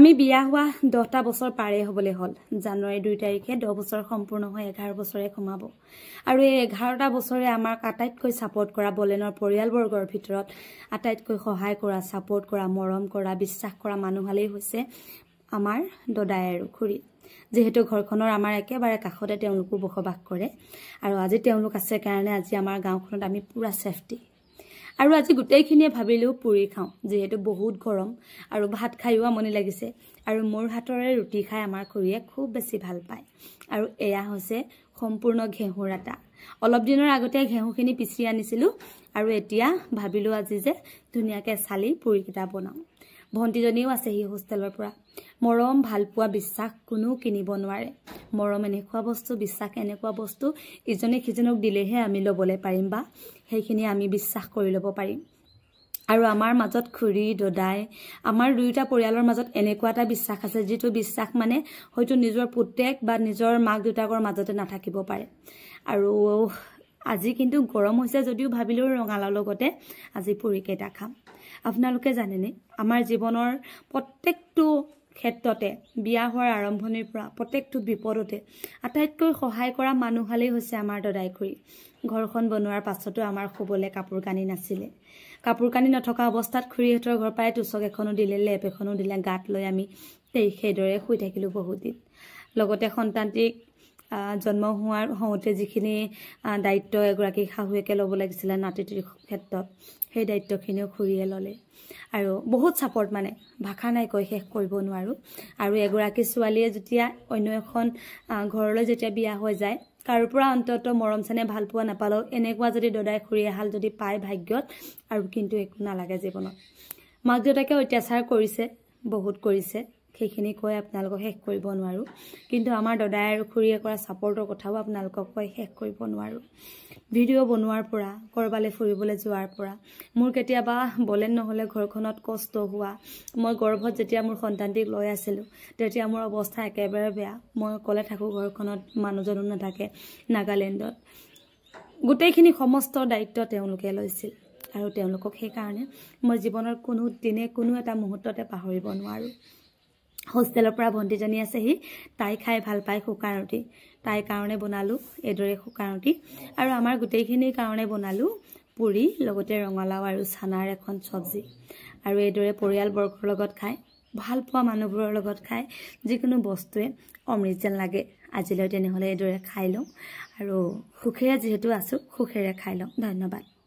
আমি বিয়া হোৱা দহটা বছৰ পাৰে হ'বলৈ হ'ল জানুৱাৰী দুই তাৰিখে দহ বছৰ সম্পূৰ্ণ হৈ এঘাৰ বছৰে সোমাব আৰু এই এঘাৰটা বছৰে আমাক আটাইতকৈ ছাপৰ্ট কৰা বলেনৰ পৰিয়ালবৰ্গৰ ভিতৰত আটাইতকৈ সহায় কৰা ছাপৰ্ট কৰা মৰম কৰা বিশ্বাস কৰা মানুহালেই হৈছে আমাৰ দদাই আৰু খুৰী যিহেতু ঘৰখনৰ আমাৰ একেবাৰে কাষতে তেওঁলোকো বসবাস কৰে আৰু আজি তেওঁলোক আছে কাৰণে আজি আমাৰ গাঁওখনত আমি পূৰা ছেফটি আৰু আজি গোটেইখিনিয়ে ভাবিলোঁ পুৰি খাওঁ যিহেতু বহুত গৰম আৰু ভাত খায়ো আমনি লাগিছে আৰু মোৰ হাতৰে ৰুটি খাই আমাৰ খুৰীয়ে খুব বেছি ভাল পায় আৰু এয়া হৈছে সম্পূৰ্ণ ঘেঁহুৰ আটা অলপ দিনৰ আগতে ঘেঁহুখিনি পিচি আনিছিলোঁ আৰু এতিয়া ভাবিলোঁ আজি যে ধুনীয়াকৈ চালি পুৰিকেইটা বনাওঁ ভণ্টিজনীও আছে সেই হোষ্টেলৰ পৰা মৰম ভালপোৱা বিশ্বাস কোনেও কিনিব নোৱাৰে মৰম এনেকুৱা বস্তু বিশ্বাস এনেকুৱা বস্তু ইজনে সিজনক দিলেহে আমি ল'বলৈ পাৰিম বা সেইখিনি আমি বিশ্বাস কৰি ল'ব পাৰিম আৰু আমাৰ মাজত খুৰী দদাই আমাৰ দুয়োটা পৰিয়ালৰ মাজত এনেকুৱা এটা বিশ্বাস আছে যিটো বিশ্বাস মানে হয়তো নিজৰ পুতেক বা নিজৰ মাক দেউতাকৰ মাজতে নাথাকিব পাৰে আৰু আজি কিন্তু গৰম হৈছে যদিও ভাবিলেও ৰঙালাও লগতে আজি পুৰিকেইটা খাম আপোনালোকে জানেনে আমাৰ জীৱনৰ প্ৰত্যেকটো ক্ষেত্ৰতে বিয়া হোৱাৰ আৰম্ভণিৰ পৰা প্ৰত্যেকটো বিপদতে আটাইতকৈ সহায় কৰা মানুহালেই হৈছে আমাৰ দদাই খুৰী ঘৰখন বনোৱাৰ পাছতো আমাৰ শুবলৈ কাপোৰ কানি নাছিলে কাপোৰ কানি নথকা অৱস্থাত খুৰীহঁতৰ ঘৰ পৰাই টোচক এখনো দিলে লেপ এখনো দিলে গাত লৈ আমি সেইদৰে শুই থাকিলোঁ বহুত দিন লগতে সন্তানটিক জন্ম হোৱাৰ হওঁতে যিখিনি দায়িত্ব এগৰাকী শাহুৱেকে ল'ব লাগিছিলে নাতিটিৰ ক্ষেত্ৰত সেই দায়িত্বখিনিও খুৰীয়ে ল'লে আৰু বহুত ছাপৰ্ট মানে ভাষা নাই কৈ শেষ কৰিব নোৱাৰোঁ আৰু এগৰাকী ছোৱালীয়ে যেতিয়া অন্য এখন ঘৰলৈ যেতিয়া বিয়া হৈ যায় কাৰো পৰা অন্ততঃ মৰম চেনে ভাল পোৱা নাপালেও এনেকুৱা যদি দদাই খুৰীয়াহাল যদি পায় ভাগ্যত আৰু কিন্তু একো নালাগে জীৱনত মাক দেউতাকে অত্যাচাৰ কৰিছে বহুত কৰিছে সেইখিনি কৈ আপোনালোকক শেষ কৰিব নোৱাৰোঁ কিন্তু আমাৰ দদাই আৰু খুৰীয়ে কৰা ছাপৰ্টৰ কথাও আপোনালোকক কৈ শেষ কৰিব নোৱাৰোঁ ভিডিঅ' বনোৱাৰ পৰা ক'ৰবালৈ ফুৰিবলৈ যোৱাৰ পৰা মোৰ কেতিয়াবা বলেন নহ'লে ঘৰখনত কষ্ট হোৱা মই গৰ্ভত যেতিয়া মোৰ সন্তানটিক লৈ আছিলোঁ তেতিয়া মোৰ অৱস্থা একেবাৰে বেয়া মই ক'লে থাকোঁ ঘৰখনত মানুহজনো নাথাকে নাগালেণ্ডত গোটেইখিনি সমস্ত দায়িত্ব তেওঁলোকে লৈছিল আৰু তেওঁলোকক সেইকাৰণে মই জীৱনৰ কোনো দিনে কোনো এটা মুহূৰ্ততে পাহৰিব নোৱাৰোঁ হোষ্টেলৰ পৰা ভণ্টিজনী আছেহি তাই খাই ভাল পায় শুকান ৰুটি তাইৰ কাৰণে বনালোঁ এইদৰে শুকান ৰুটি আৰু আমাৰ গোটেইখিনিৰ কাৰণে বনালোঁ পুৰি লগতে ৰঙালাও আৰু চানাৰ এখন চব্জি আৰু এইদৰে পৰিয়ালবৰ্গৰ লগত খাই ভাল পোৱা মানুহবোৰৰ লগত খাই যিকোনো বস্তুৱে অমৃত যেন লাগে আজিলৈ তেনেহ'লে এইদৰে খাই লওঁ আৰু সুখেৰে যিহেতু আছোঁ সুখেৰে খাই লওঁ ধন্যবাদ